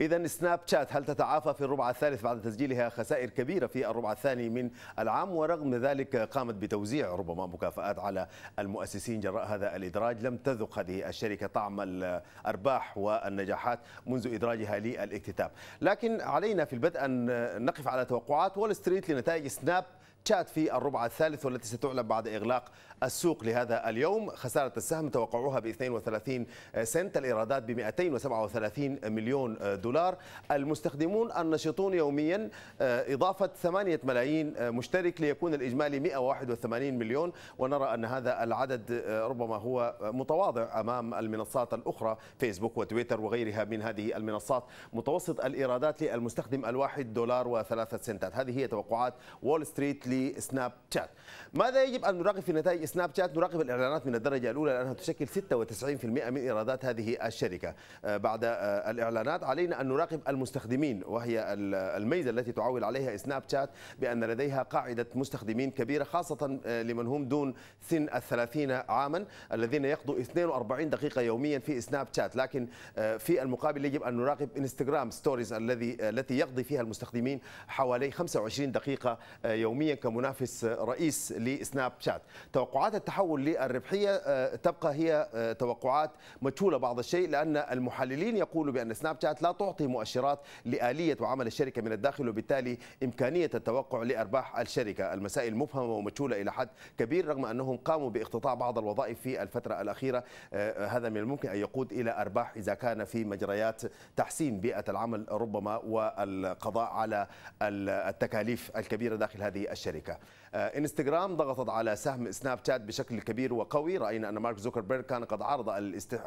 إذا سناب شات هل تتعافى في الربع الثالث بعد تسجيلها خسائر كبيرة في الربع الثاني من العام ورغم ذلك قامت بتوزيع ربما مكافآت على المؤسسين جراء هذا الإدراج لم تذق هذه الشركة طعم الأرباح والنجاحات منذ إدراجها للاكتتاب لكن علينا في البدء أن نقف على توقعات وول ستريت لنتائج سناب شات في الربع الثالث والتي ستعلن بعد إغلاق السوق لهذا اليوم خسارة السهم توقعوها ب 32 سنت الإيرادات ب 237 مليون دولار دولار المستخدمون النشطون يوميا آه، إضافة 8 ملايين آه، مشترك ليكون الإجمالي 181 مليون ونرى أن هذا العدد آه، ربما هو متواضع أمام المنصات الأخرى فيسبوك وتويتر وغيرها من هذه المنصات متوسط الإيرادات للمستخدم الواحد دولار وثلاثة سنتات هذه هي توقعات وول ستريت لسناب شات ماذا يجب أن نراقب في نتائج سناب شات نراقب الإعلانات من الدرجة الأولى لأنها تشكل 96% من إيرادات هذه الشركة بعد الإعلانات علينا أن نراقب المستخدمين وهي الميزة التي تعول عليها سناب شات بأن لديها قاعدة مستخدمين كبيرة خاصة آه، لمن هم دون سن الثلاثين عاما الذين يقضوا 42 دقيقة يوميا في سناب شات لكن آه، في المقابل يجب أن نراقب انستغرام ستوريز الذي آه، التي يقضي فيها المستخدمين حوالي 25 دقيقة يوميا كمنافس رئيس لسناب شات توقعات التحول للربحية تبقى هي توقعات مجهولة بعض الشيء لأن المحللين يقولوا بأن سناب شات لا تعطي مؤشرات لآلية وعمل الشركة من الداخل وبالتالي إمكانية التوقع لأرباح الشركة المسائل مبهمة ومجهولة إلى حد كبير رغم أنهم قاموا باقتطاع بعض الوظائف في الفترة الأخيرة آه، آه، هذا من الممكن أن يقود إلى أرباح إذا كان في مجريات تحسين بيئة العمل ربما والقضاء على التكاليف الكبيرة داخل هذه الشركة آه، انستغرام ضغطت على سهم سناب شات بشكل كبير وقوي رأينا أن مارك زوكربيرغ كان قد عرض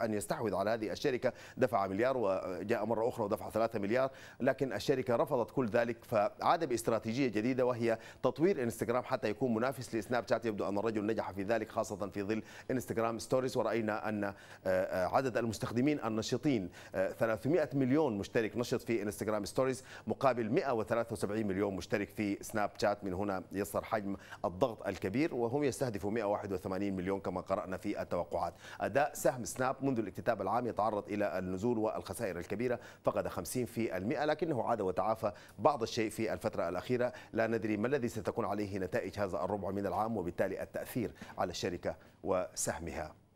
أن يستحوذ على هذه الشركة دفع مليار وجاء مرة أخرى ودفع 3 مليار لكن الشركة رفضت كل ذلك فعاد باستراتيجية جديدة وهي تطوير انستغرام حتى يكون منافس لسناب شات يبدو أن الرجل نجح في ذلك خاصة في ظل انستغرام ستوريز ورأينا أن آه، آه، عدد المستخدمين النشطين 300 آه، مليون مشترك نشط في انستغرام ستوريز مقابل 173 مليون مشترك في سناب شات من هنا يصدر حجم الضغط الكبير وهم يستهدفوا 181 مليون كما قرأنا في التوقعات أداء سهم سناب منذ الاكتتاب العام يتعرض إلى النزول والخسائر الكبيرة فقد فقد 50% لكنه عاد وتعافى بعض الشيء في الفترة الأخيرة لا ندري ما الذي ستكون عليه نتائج هذا الربع من العام وبالتالي التأثير على الشركة وسهمها